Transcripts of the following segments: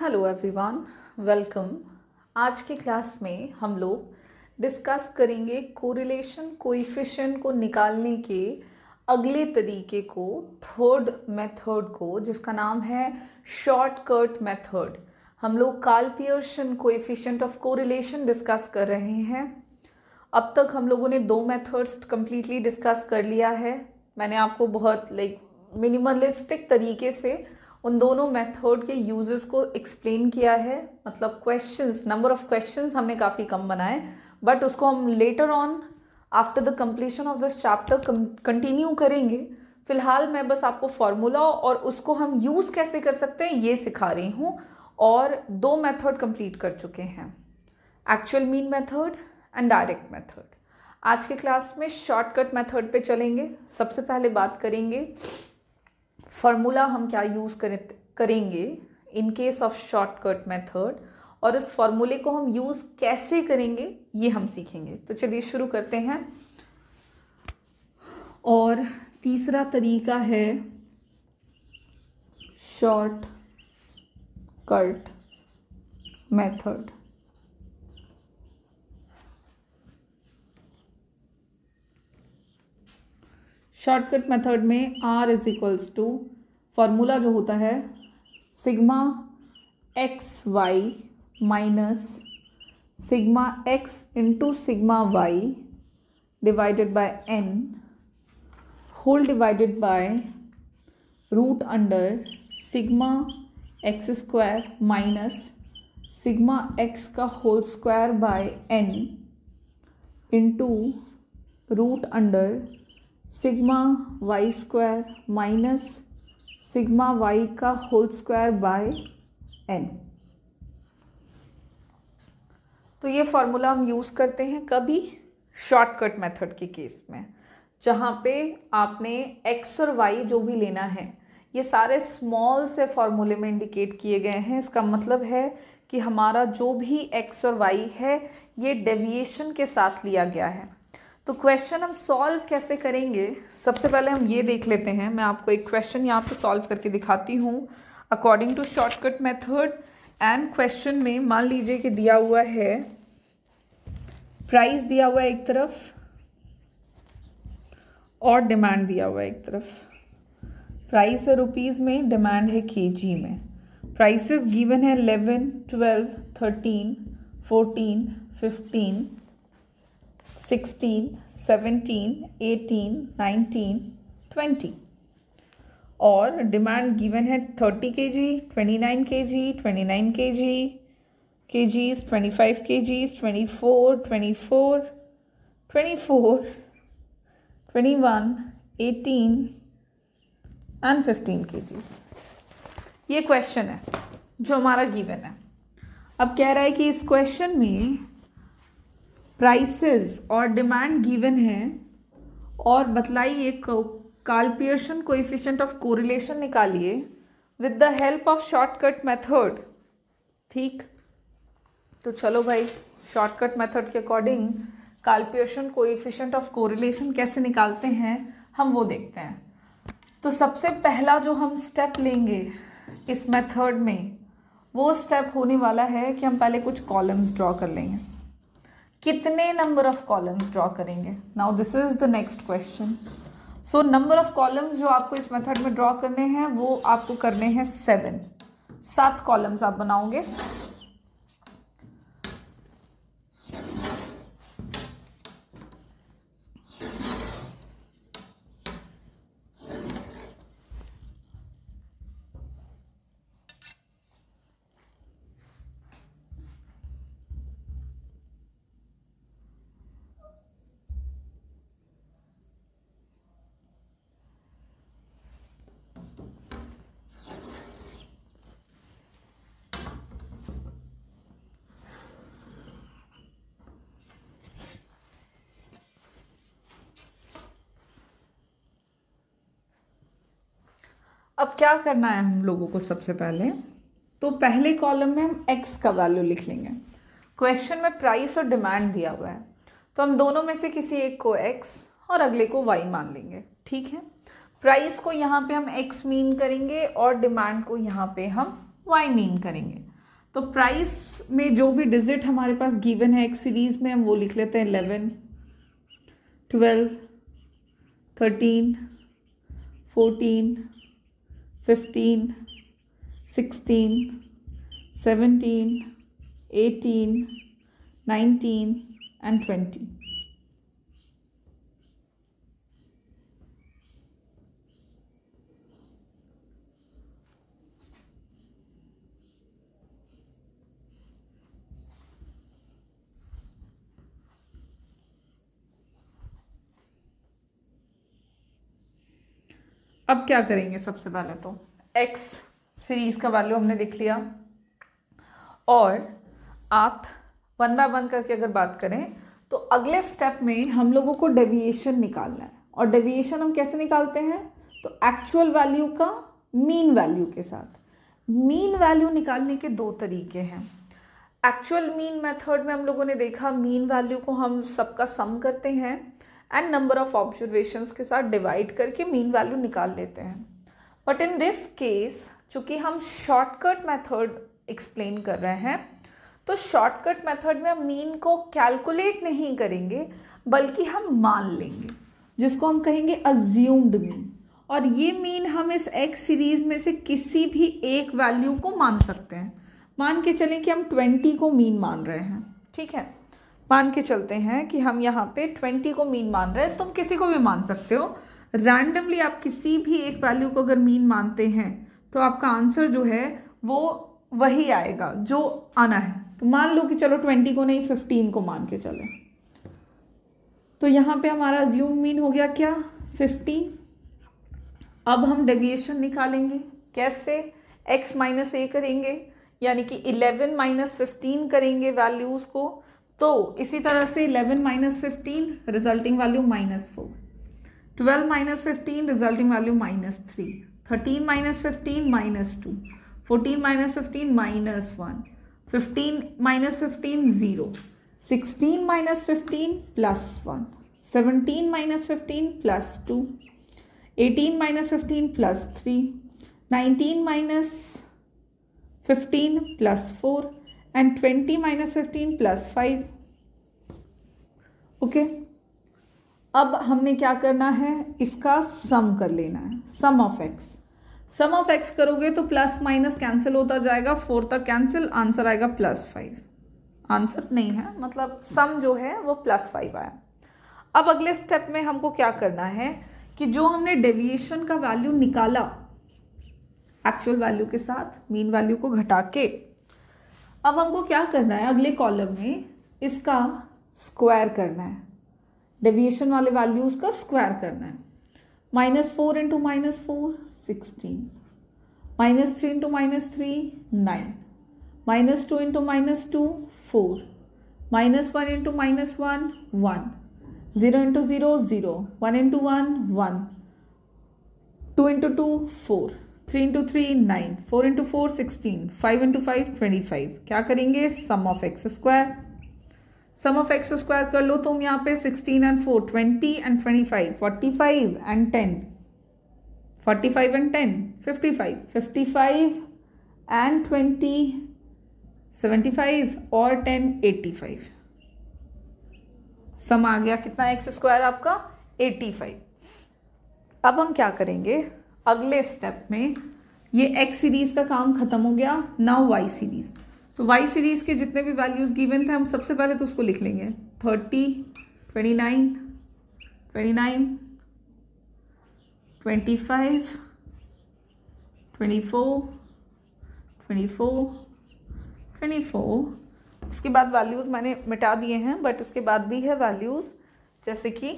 Hello everyone welcome आज की class में हम लोग डिस्कस करेंगे कोरिलेशन कोइफिशिएंट को निकालने के अगले तरीके को थर्ड मेथड को जिसका नाम है शॉर्टकट मेथड हम लोग Karl Pearson Pearson coefficient of correlation discuss कर रहे हैं अब तक हम लोगों ने दो मेथड्स कम्प्लीटली डिस्कस कर लिया है मैंने आपको बहुत लाइक मिनिमलिस्टिक तरीके से उन दोनों मेथड के यूजेस को एक्सप्लेन किया है मतलब क्वेश्चंस नंबर ऑफ क्वेश्चंस हमने काफ़ी कम बनाए बट उसको हम later on after the completion of this chapter continue करेंगे फ़िलहाल मैं बस आपको फॉर्मूला और उसको हम यूज़ कैसे कर सकते हैं ये सिखा रही हूँ और दो मेथड कंप्लीट कर चुके हैं actual mean method and direct method आज के क्लास में शॉर्टकट मेथड पे चलेंगे सबसे पहले बात करेंगे फार्मूला हम क्या यूज़ करें करेंगे in case of shortcut method और उस फार्मूले को हम यूज़ कैसे करेंगे ये हम सीखेंगे तो चलिए शुरू करते हैं और तीसरा तरीका है shortcut method shortcut method में r is equals to formula जो होता है sigma x y minus sigma x into sigma y divided by n whole divided by root under sigma x square minus sigma x का whole square by n into root under sigma y square minus sigma y का whole square by n तो ये formula हम use करते हैं कभी shortcut method के case में जहाँ पे आपने एक्स और वाई जो भी लेना है ये सारे स्मॉल से फार्मूले में इंडिकेट किए गए हैं इसका मतलब है कि हमारा जो भी एक्स और वाई है ये डेविएशन के साथ लिया गया है तो क्वेश्चन हम सॉल्व कैसे करेंगे सबसे पहले हम ये देख लेते हैं मैं आपको एक क्वेश्चन यहाँ पे सॉल्व करके दिखाती हूँ according to shortcut method and question में मान लीजिए कि दिया हुआ है प्राइस दिया हुआ है एक तरफ और डिमांड दिया हुआ है एक तरफ प्राइस है रुपीज़ में डिमांड है के जी में प्राइसेस गिवन है eleven twelve thirteen fourteen fifteen sixteen seventeen eighteen nineteen twenty और डिमांड गिवन है thirty k g twenty nine के जी ट्वेंटी नाइन के जी के gs twenty five k gs twenty four twenty four twenty four twenty one eighteen and fifteen k gs ये question है जो हमारा given है अब कह रहा है कि इस क्वेश्चन में प्राइसेस और डिमांड गिवन है और बतलाइए कालपियर्सन कोइफिशियंट ऑफ कोरिलेशन निकालिए with the help of shortcut method ठीक तो चलो भाई शॉर्टकट मेथड के according Karl Pearson coefficient of correlation कैसे निकालते हैं हम वो देखते हैं तो सबसे पहला जो हम स्टेप लेंगे इस मेथड में वो स्टेप होने वाला है कि हम पहले कुछ कॉलम्स ड्रॉ कर लेंगे कितने नंबर ऑफ कॉलम्स ड्रॉ करेंगे now this is the next question so number of columns जो आपको इस मेथड में ड्रॉ करने हैं वो आपको करने हैं सेवन सात कॉलम्स आप बनाओगे अब क्या करना है हम लोगों को सबसे पहले तो पहले कॉलम में हम एक्स का वैल्यू लिख लेंगे क्वेश्चन में प्राइस और डिमांड दिया हुआ है तो हम दोनों में से किसी एक को एक्स और अगले को वाई मान लेंगे ठीक है प्राइस को यहाँ पे हम एक्स मीन करेंगे और डिमांड को यहाँ पे हम वाई मीन करेंगे तो प्राइस में जो भी डिजिट हमारे पास गिवन है एक्स सीरीज़ में हम वो लिख लेते हैं eleven twelve thirteen fourteen 15, 16, 17, 18, 19 and 20. अब क्या करेंगे सबसे पहले तो एक्स सीरीज़ का वैल्यू हमने लिख लिया और आप वन बाय वन करके अगर बात करें तो अगले स्टेप में हम लोगों को डेविएशन निकालना है और डेविएशन हम कैसे निकालते हैं तो एक्चुअल वैल्यू का मीन वैल्यू के साथ मीन वैल्यू निकालने के दो तरीके हैं एक्चुअल मीन मेथड में हम लोगों ने देखा मीन वैल्यू को हम सबका सम करते हैं एंड नंबर ऑफ ऑब्जर्वेशन के साथ डिवाइड करके मीन वैल्यू निकाल लेते हैं बट इन दिस केस चूँकि हम शॉर्टकट मेथड एक्सप्लेन कर रहे हैं तो शॉर्टकट मेथड में हम मीन को कैलकुलेट नहीं करेंगे बल्कि हम मान लेंगे जिसको हम कहेंगे अज्यूम्ड मीन और ये मीन हम इस एक्स सीरीज में से किसी भी एक वैल्यू को मान सकते हैं मान के चलें कि हम ट्वेंटी को मीन मान रहे हैं ठीक है मान के चलते हैं कि हम यहाँ पे ट्वेंटी को मीन मान रहे हैं तुम किसी को भी मान सकते हो रैंडमली आप किसी भी एक वैल्यू को अगर मीन मानते हैं तो आपका आंसर जो है वो वही आएगा जो आना है तो मान लो कि चलो ट्वेंटी को नहीं फिफ्टीन को मान के चले तो यहाँ पे हमारा ज्यूम मीन हो गया क्या फिफ्टीन अब हम डेविएशन निकालेंगे कैसे एक्स माइनस ए करेंगे यानी कि इलेवन माइनस फिफ्टीन करेंगे वैल्यूज़ को तो इसी तरह से 11 minus fifteen resulting value minus four twelve minus fifteen resulting value minus three thirteen minus fifteen minus two fourteen minus fifteen minus one fifteen minus fifteen zero sixteen minus fifteen plus one seventeen minus fifteen plus two eighteen minus fifteen plus three nineteen minus fifteen plus four and 20 minus 15 plus 5 okay okay. अब हमने क्या करना है इसका सम कर लेना है sum of x sum of x करोगे तो प्लस माइनस कैंसिल होता जाएगा फोर तक कैंसिल आंसर आएगा प्लस फाइव आंसर नहीं है मतलब सम जो है वो प्लस फाइव आया अब अगले स्टेप में हमको क्या करना है कि जो हमने डेविएशन का वैल्यू निकाला एक्चुअल वैल्यू के साथ मीन वैल्यू को घटा के अब हमको क्या करना है अगले कॉलम में इसका स्क्वायर करना है डेविएशन वाले वैल्यूज़ का स्क्वायर करना है minus four into minus four sixteen minus three into minus three nine minus two into minus two four minus one into minus one one zero into zero zero one into one one two into two four three into three nine four into four sixteen five into five twenty five क्या करेंगे sum of x square sum of x square कर लो तुम यहाँ पे sixteen and four twenty and twenty five forty five and ten forty five and ten fifty five fifty five and twenty seventy five और ten eighty five sum आ गया कितना x square आपका एट्टी फाइव अब हम क्या करेंगे अगले स्टेप में ये एक्स सीरीज़ का काम ख़त्म हो गया नाउ वाई सीरीज़ तो वाई सीरीज़ के जितने भी वैल्यूज़ गिवन थे हम सबसे पहले तो उसको लिख लेंगे thirty twenty nine twenty nine twenty five twenty four twenty four twenty four उसके बाद वैल्यूज़ मैंने मिटा दिए हैं बट उसके बाद भी है वैल्यूज़ जैसे कि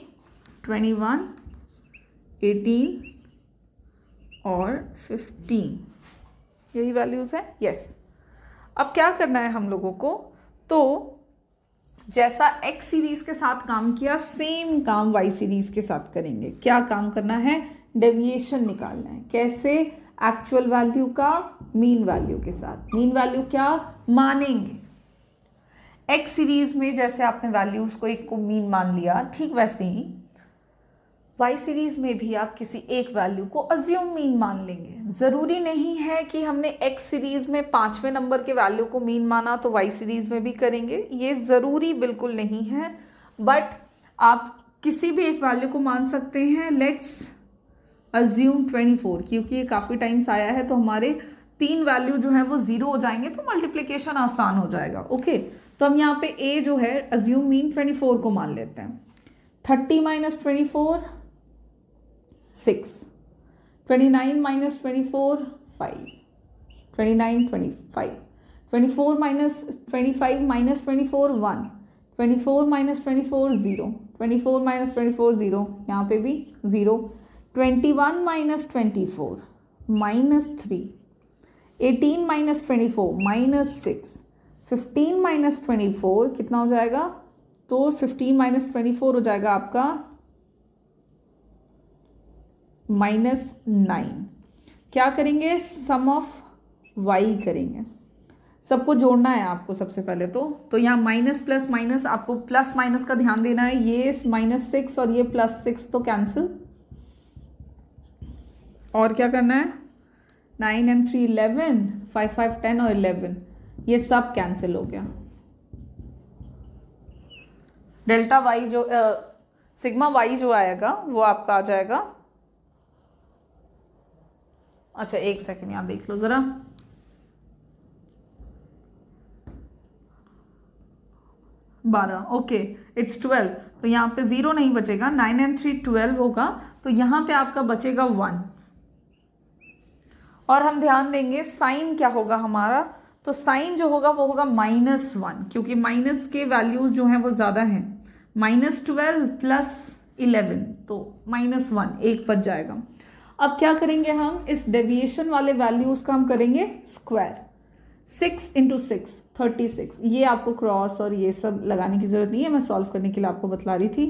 ट्वेंटी वन एटीन और फिफ्टीन यही वैल्यूज़ है यस yes. अब क्या करना है हम लोगों को तो जैसा एक्स सीरीज़ के साथ काम किया सेम काम वाई सीरीज़ के साथ करेंगे क्या काम करना है डेविएशन निकालना है कैसे एक्चुअल वैल्यू का मीन वैल्यू के साथ मीन वैल्यू क्या मानेंगे एक्स सीरीज़ में जैसे आपने वैल्यूज़ को एक को मीन मान लिया ठीक वैसे ही वाई सीरीज में भी आप किसी एक वैल्यू को अज्यूम मीन मान लेंगे ज़रूरी नहीं है कि हमने एक्स सीरीज में पाँचवें नंबर के वैल्यू को मीन माना तो वाई सीरीज में भी करेंगे ये ज़रूरी बिल्कुल नहीं है बट आप किसी भी एक वैल्यू को मान सकते हैं लेट्स अज्यूम ट्वेंटी फोर क्योंकि ये काफ़ी टाइम्स आया है तो हमारे तीन वैल्यू जो है वो ज़ीरो हो जाएंगे तो मल्टीप्लीकेशन आसान हो जाएगा ओके तो हम यहाँ पे ए जो है अज्यूम मीन ट्वेंटी फोर को मान लेते हैं thirty minus twenty four six twenty nine minus twenty four five twenty nine twenty five twenty four minus twenty five minus twenty four one twenty four minus twenty four zero twenty four minus twenty four zero यहाँ पे भी zero twenty one minus twenty four minus three eighteen minus twenty four minus six fifteen minus twenty four कितना हो जाएगा तो fifteen minus twenty four हो जाएगा आपका माइनस नाइन क्या करेंगे सम ऑफ वाई करेंगे सबको जोड़ना है आपको सबसे पहले तो तो यहाँ माइनस प्लस माइनस आपको प्लस माइनस का ध्यान देना है ये माइनस सिक्स और ये प्लस सिक्स तो कैंसिल और क्या करना है nine and three eleven five five ten और इलेवन ये सब कैंसिल हो गया डेल्टा वाई जो सिग्मा वाई जो आएगा वो आपका आ जाएगा अच्छा एक सेकेंड यहाँ देख लो ज़रा बारह ओके इट्स ट्वेल्व तो यहाँ पे ज़ीरो नहीं बचेगा नाइन एंड थ्री ट्वेल्व होगा तो यहाँ पे आपका बचेगा वन और हम ध्यान देंगे साइन क्या होगा हमारा तो साइन जो होगा वो होगा माइनस वन क्योंकि माइनस के वैल्यूज़ जो हैं वो ज़्यादा हैं माइनस ट्वेल्व प्लस इलेवन तो माइनस वन एक बच जाएगा अब क्या करेंगे हम इस डेविएशन वाले वैल्यूज़ का हम करेंगे square six into six thirty six ये आपको क्रॉस और ये सब लगाने की ज़रूरत नहीं है मैं सॉल्व करने के लिए आपको बतला रही थी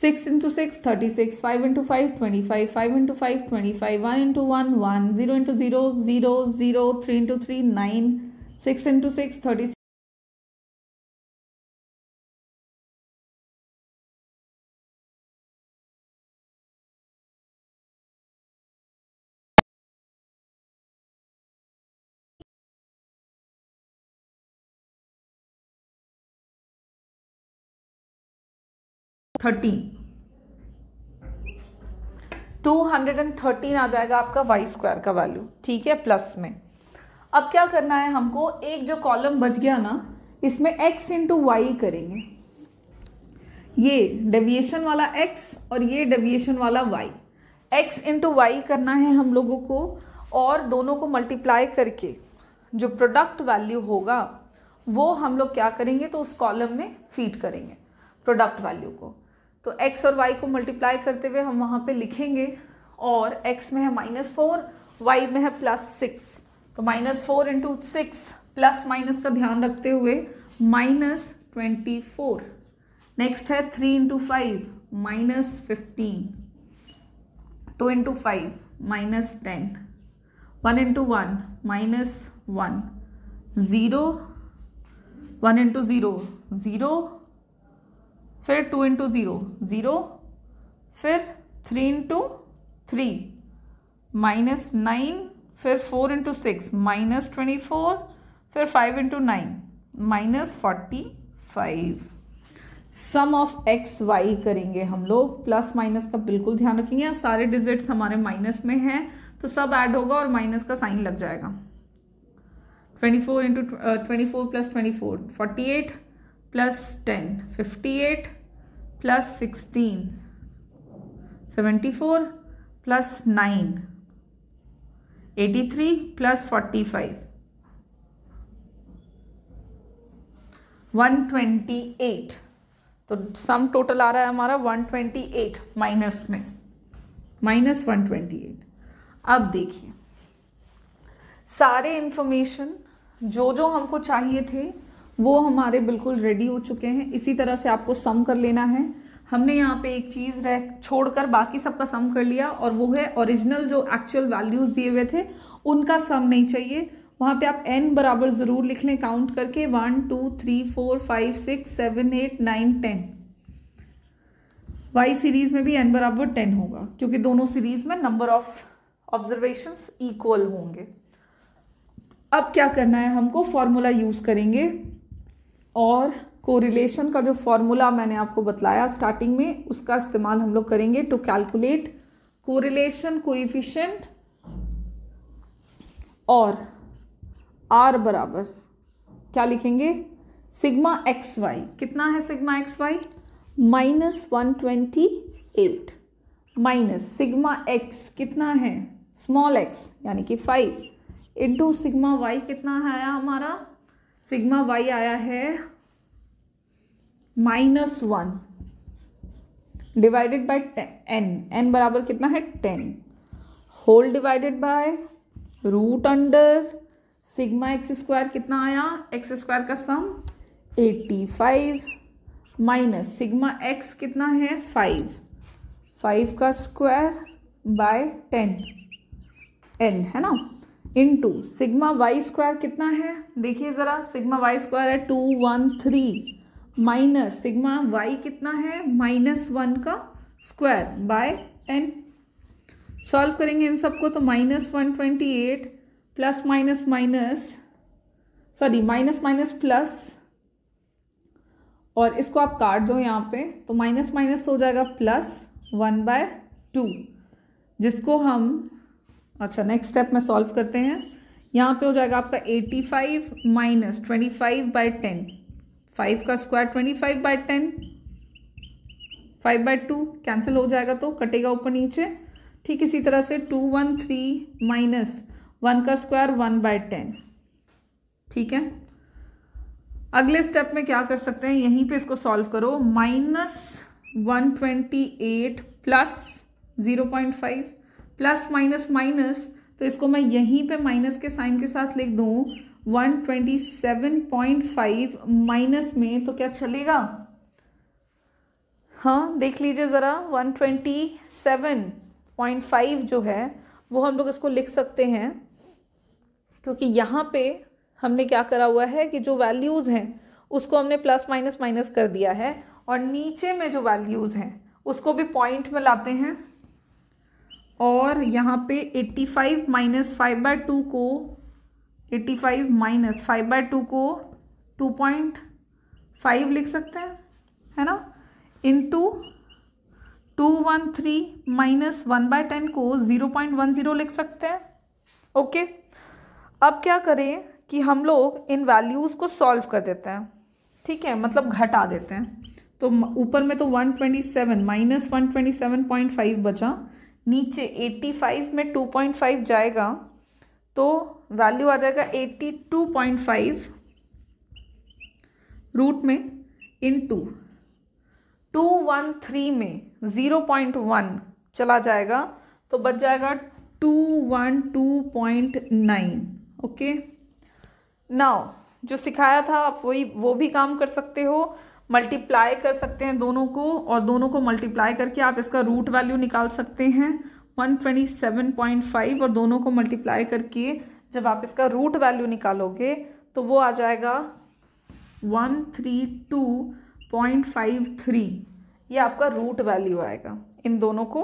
six into six thirty six five into five twenty five five into five twenty five one into one one zero into zero zero zero three into three nine six into six thirty thirteen two hundred and thirteen आ जाएगा आपका Y square का value ठीक है plus में अब क्या करना है हमको एक जो कॉलम बच गया ना इसमें x इंटू वाई करेंगे ये डेविएशन वाला x और ये डेविएशन वाला y x इंटू वाई करना है हम लोगों को और दोनों को मल्टीप्लाई करके जो प्रोडक्ट वैल्यू होगा वो हम लोग क्या करेंगे तो उस कॉलम में फीड करेंगे प्रोडक्ट वैल्यू को तो एक्स और वाई को मल्टीप्लाई करते हुए हम वहाँ पे लिखेंगे और एक्स में है माइनस फोर वाई में है प्लस सिक्स तो minus four into six plus minus का ध्यान रखते हुए माइनस ट्वेंटी फोर नेक्स्ट है three into five minus fifteen two into five minus ten one into one minus one zero one into zero zero फिर two into zero zero फिर three into three minus nine फिर four into six minus twenty four फिर five into nine minus forty five sum of x Y करेंगे हम लोग plus minus का बिल्कुल ध्यान रखेंगे सारे डिजिट्स हमारे माइनस में हैं तो सब ऐड होगा और माइनस का साइन लग जाएगा twenty four into twenty four plus twenty four forty eight plus ten fifty eight plus sixteen seventy four plus nine eighty three plus forty five one twenty eight तो sum total आ रहा है हमारा one twenty eight minus में minus one twenty eight अब देखिए सारे information जो जो हमको चाहिए थे वो हमारे बिल्कुल रेडी हो चुके हैं इसी तरह से आपको सम कर लेना है हमने यहाँ पे एक चीज़ रह छोड़कर बाकी सबका सम कर लिया और वो है ओरिजिनल जो एक्चुअल वैल्यूज़ दिए हुए थे उनका सम नहीं चाहिए वहाँ पे आप एन बराबर ज़रूर लिख लें काउंट करके one two three four five six seven eight nine ten y series में भी एन बराबर टेन होगा क्योंकि दोनों सीरीज़ में नंबर ऑफ ऑब्जर्वेशन इक्वल होंगे अब क्या करना है हमको फॉर्मूला यूज़ करेंगे और कोरिलेशन का जो फॉर्मूला मैंने आपको बतलाया स्टार्टिंग में उसका इस्तेमाल हम लोग करेंगे टू कैलकुलेट कोरिलेशन कोइफिशेंट और आर बराबर क्या लिखेंगे सिग्मा एक्स वाई कितना है sigma x y minus one twenty eight minus sigma x कितना है स्मॉल एक्स यानी कि फाइव इंटू सिग्मा वाई कितना है हमारा सिग्मा वाई आया है minus one divided by n n बराबर कितना है ten whole divided by root under sigma x square कितना आया एक्स स्क्वायर का sum eighty five minus sigma x कितना है फाइव फाइव का स्क्वायर बाय टेन एन है ना into sigma y square कितना है देखिए ज़रा सिग्मा वाई स्क्वायर है two one three minus sigma y कितना है माइनस वन का स्क्वायर बाय टेन सॉल्व करेंगे इन सबको तो minus one twenty eight plus minus minus sorry minus minus plus और इसको आप काट दो यहाँ पे तो माइनस माइनस तो हो जाएगा प्लस वन बाय टू जिसको हम अच्छा नेक्स्ट स्टेप में सॉल्व करते हैं यहाँ पे हो जाएगा आपका eighty five minus twenty five by ten five का square twenty five by ten five by two cancel हो जाएगा तो कटेगा ऊपर नीचे ठीक इसी तरह से two one three minus one का स्क्वायर वन बाय टेन ठीक है अगले स्टेप में क्या कर सकते हैं यहीं पे इसको सॉल्व करो minus one twenty eight plus zero point five plus minus minus तो इसको मैं यहीं पे माइनस के साइन के साथ लिख दूँ 127.5 माइनस में तो क्या चलेगा हाँ देख लीजिए ज़रा 127.5 जो है वो हम लोग इसको लिख सकते हैं क्योंकि यहाँ पे हमने क्या करा हुआ है कि जो वैल्यूज़ हैं उसको हमने प्लस माइनस माइनस कर दिया है और नीचे में जो वैल्यूज़ हैं उसको भी पॉइंट में लाते हैं और यहाँ पे 85 five minus five by two को 85 five minus five by two को 2.5 लिख सकते हैं है ना into two one three minus one by ten को ज़ीरो पॉइंट वन ज़ीरो लिख सकते हैं ओके अब क्या करें कि हम लोग इन वैल्यूज़ को सॉल्व कर देते हैं ठीक है मतलब घटा देते हैं तो ऊपर में तो one twenty seven minus one twenty seven point five बचा नीचे 85 में 2.5 जाएगा तो वैल्यू आ जाएगा 82.5 रूट में into two one three में ज़ीरो पॉइंट वन चला जाएगा तो बच जाएगा two one two point nine okay now जो सिखाया था आप वही वो भी काम कर सकते हो मल्टीप्लाई कर सकते हैं दोनों को और दोनों को मल्टीप्लाई करके आप इसका रूट वैल्यू निकाल सकते हैं 127.5 और दोनों को मल्टीप्लाई करके जब आप इसका रूट वैल्यू निकालोगे तो वो आ जाएगा 132.53 ये आपका रूट वैल्यू आएगा इन दोनों को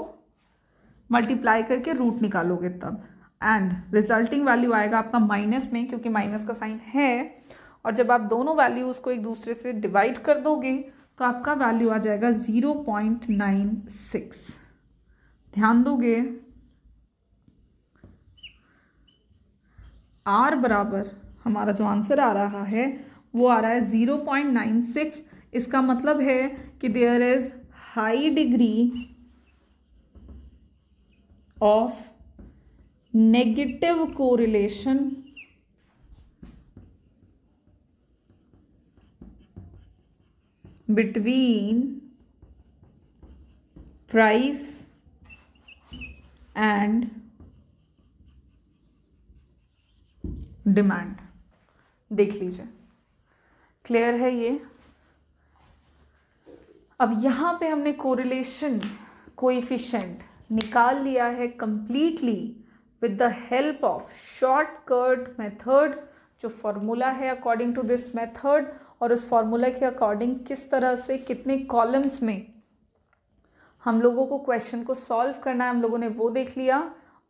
मल्टीप्लाई करके रूट निकालोगे तब एंड रिजल्टिंग वैल्यू आएगा आपका माइनस में क्योंकि माइनस का साइन है और जब आप दोनों वैल्यूज़ को एक दूसरे से डिवाइड कर दोगे तो आपका वैल्यू आ जाएगा ज़ीरो पॉइंट नाइन सिक्स ध्यान दोगे आर बराबर हमारा जो आंसर आ रहा है वो आ रहा है ज़ीरो पॉइंट नाइन सिक्स इसका मतलब है कि there is high degree of negative correlation between price and demand देख लीजिए क्लियर है ये अब यहाँ पे हमने कोरिलेशन कोइफिशेंट निकाल लिया है completely with the help of shortcut method जो फॉर्मूला है अकॉर्डिंग टू दिस मेथड और उस फार्मूला के अकॉर्डिंग किस तरह से कितने कॉलम्स में हम लोगों को क्वेश्चन को सॉल्व करना है हम लोगों ने वो देख लिया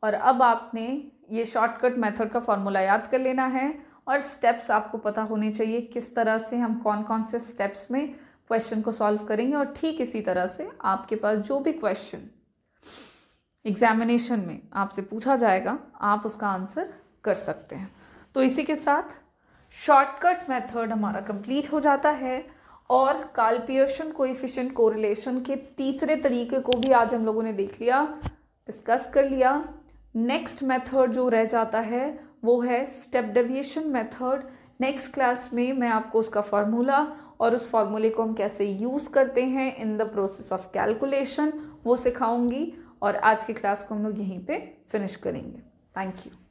और अब आपने ये शॉर्टकट मेथड का फार्मूला याद कर लेना है और स्टेप्स आपको पता होने चाहिए किस तरह से हम कौन कौन से स्टेप्स में क्वेश्चन को सॉल्व करेंगे और ठीक इसी तरह से आपके पास जो भी क्वेश्चन एग्जामिनेशन में आपसे पूछा जाएगा आप उसका आंसर कर सकते हैं तो इसी के साथ शॉर्टकट मेथड हमारा कंप्लीट हो जाता है और कालपियर्शन कोइफिशिएंट कोरिलेशन के तीसरे तरीके को भी आज हम लोगों ने देख लिया डिस्कस कर लिया नेक्स्ट मेथड जो रह जाता है वो है step deviation method next class में मैं आपको उसका फार्मूला और उस फार्मूले को हम कैसे यूज़ करते हैं in the process of calculation वो सिखाऊंगी और आज की क्लास को हम लोग यहीं पे फिनिश करेंगे थैंक यू